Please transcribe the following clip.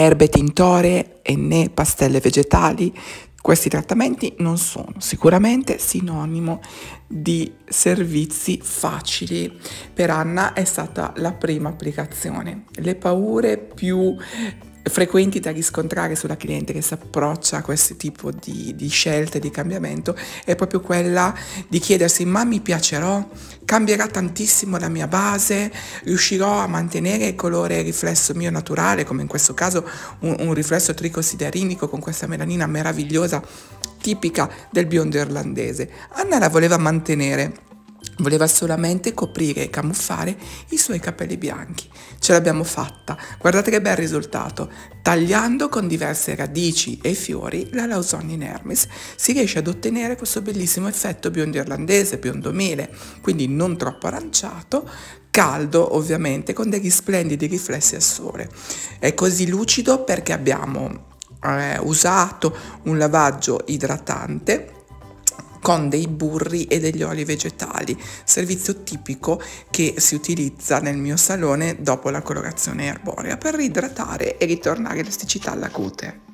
erbe tintore e né pastelle vegetali. Questi trattamenti non sono sicuramente sinonimo di servizi facili. Per Anna è stata la prima applicazione. Le paure più frequenti da riscontrare sulla cliente che si approccia a questo tipo di, di scelte di cambiamento è proprio quella di chiedersi ma mi piacerò? Cambierà tantissimo la mia base? Riuscirò a mantenere il colore riflesso mio naturale, come in questo caso un, un riflesso tricosiderinico con questa melanina meravigliosa tipica del biondo irlandese. Anna la voleva mantenere Voleva solamente coprire e camuffare i suoi capelli bianchi. Ce l'abbiamo fatta. Guardate che bel risultato. Tagliando con diverse radici e fiori la Lausanne in Hermes si riesce ad ottenere questo bellissimo effetto biondo irlandese, biondo mele, quindi non troppo aranciato, caldo ovviamente, con degli splendidi riflessi al sole. È così lucido perché abbiamo eh, usato un lavaggio idratante con dei burri e degli oli vegetali, servizio tipico che si utilizza nel mio salone dopo la colorazione arborea per ridratare e ritornare elasticità alla cute.